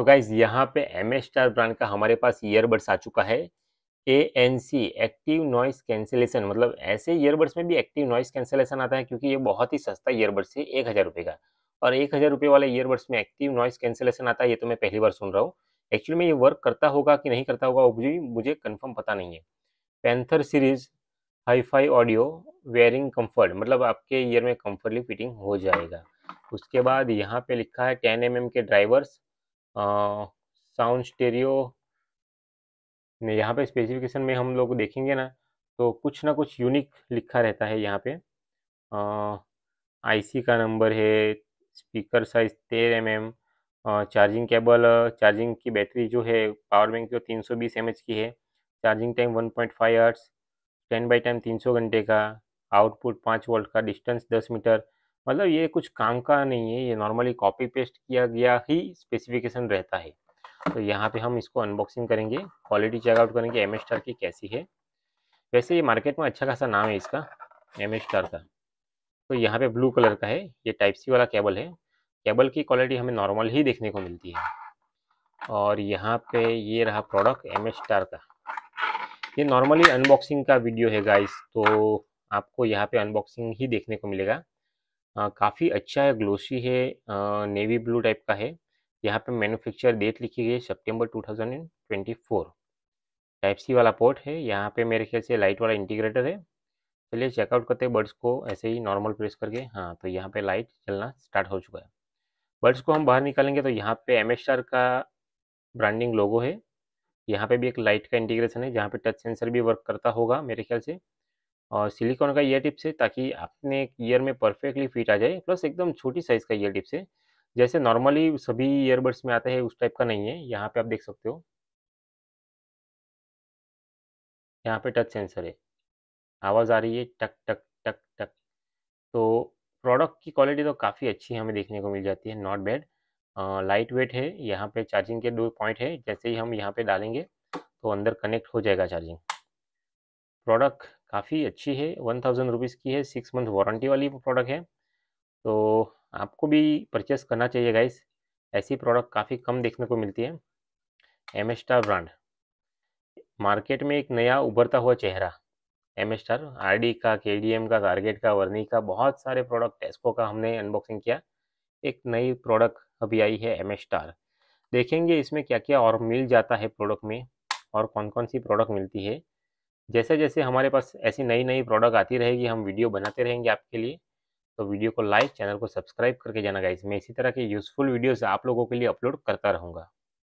तो गाइज यहाँ पे एम एस स्टार ब्रांड का हमारे पास ईयरबड्स आ चुका है A N C active noise cancellation मतलब ऐसे ईयरबड्स में भी एक्टिव नॉइस कैंसिलेशन आता है क्योंकि ये बहुत ही सस्ता ईयरबड्स है एक हज़ार रुपये का और एक हज़ार रुपये वाले ईयरबड्स में एक्टिव नॉइस कैंसिलेशन आता है ये तो मैं पहली बार सुन रहा हूँ एक्चुअली में ये वर्क करता होगा कि नहीं करता होगा वो भी मुझे कन्फर्म पता नहीं है panther series hi fi audio wearing comfort मतलब आपके ईयर में कम्फर्टली फिटिंग हो जाएगा उसके बाद यहाँ पे लिखा है टेन एम mm के ड्राइवर्स साउंड स्टेरियो यहाँ पे स्पेसिफिकेशन में हम लोग देखेंगे ना तो कुछ ना कुछ यूनिक लिखा रहता है यहाँ पे आईसी का नंबर है स्पीकर साइज तेरह M M charging cable charging की बैटरी जो है पावर बैंक जो तीन सौ बीस एम एच की है charging time one point five hours standby time तीन सौ घंटे का आउटपुट पाँच वोल्ट का डिस्टेंस दस मीटर मतलब ये कुछ काम का नहीं है ये नॉर्मली कॉपी पेस्ट किया गया ही स्पेसिफिकेशन रहता है तो यहाँ पे हम इसको अनबॉक्सिंग करेंगे क्वालिटी चेकआउट करेंगे एम स्टार की कैसी है वैसे ये मार्केट में अच्छा खासा नाम है इसका एम स्टार का तो यहाँ पे ब्लू कलर का है ये टाइप सी वाला केबल है केबल की क्वालिटी हमें नॉर्मल ही देखने को मिलती है और यहाँ पे ये रहा प्रोडक्ट एम स्टार का ये नॉर्मली अनबॉक्सिंग का वीडियो है गाइस तो आपको यहाँ पे अनबॉक्सिंग ही देखने को मिलेगा काफ़ी अच्छा है ग्लोसी है नेवी ब्लू टाइप का है यहाँ पे मैन्युफैक्चर डेट लिखी गई है सितंबर 2024 टाइप सी वाला पोर्ट है यहाँ पे मेरे ख्याल से लाइट वाला इंटीग्रेटर है चलिए चेकआउट करते हैं बर्ड्स को ऐसे ही नॉर्मल प्रेस करके हाँ तो यहाँ पे लाइट चलना स्टार्ट हो चुका है बर्ड्स को हम बाहर निकालेंगे तो यहाँ पे एम का ब्रांडिंग लोगो है यहाँ पे भी एक लाइट का इंटीग्रेशन है जहाँ पे टच सेंसर भी वर्क करता होगा मेरे ख्याल से और सिलिकॉन का ईयर टिप्स है ताकि अपने ईयर में परफेक्टली फिट आ जाए प्लस एकदम छोटी साइज़ का ईयर टिप्स है जैसे नॉर्मली सभी ईयरबड्स में आते हैं उस टाइप का नहीं है यहाँ पे आप देख सकते हो यहाँ पे टच सेंसर है आवाज़ आ रही है टक टक टक टक तो प्रोडक्ट की क्वालिटी तो काफ़ी अच्छी हमें देखने को मिल जाती है नॉट बैड लाइट वेट है यहाँ पे चार्जिंग के दो पॉइंट है जैसे ही हम यहाँ पे डालेंगे तो अंदर कनेक्ट हो जाएगा चार्जिंग प्रोडक्ट काफ़ी अच्छी है वन थाउजेंड रुपीज़ की है सिक्स मंथ वारंटी वाली प्रोडक्ट है तो आपको भी परचेस करना चाहिए गाइस ऐसी प्रोडक्ट काफ़ी कम देखने को मिलती है एम स्टार ब्रांड मार्केट में एक नया उभरता हुआ चेहरा एम स्टार आर का के का टारगेट का वर्नी का बहुत सारे प्रोडक्ट टेस्को का हमने अनबॉक्सिंग किया एक नई प्रोडक्ट अभी आई है एम स्टार देखेंगे इसमें क्या क्या और मिल जाता है प्रोडक्ट में और कौन कौन सी प्रोडक्ट मिलती है जैसे जैसे हमारे पास ऐसी नई नई प्रोडक्ट आती रहेगी हम वीडियो बनाते रहेंगे आपके लिए तो वीडियो को लाइक चैनल को सब्सक्राइब करके जाना गाइस मैं इसी तरह के यूज़फुल वीडियोस आप लोगों के लिए अपलोड करता रहूँगा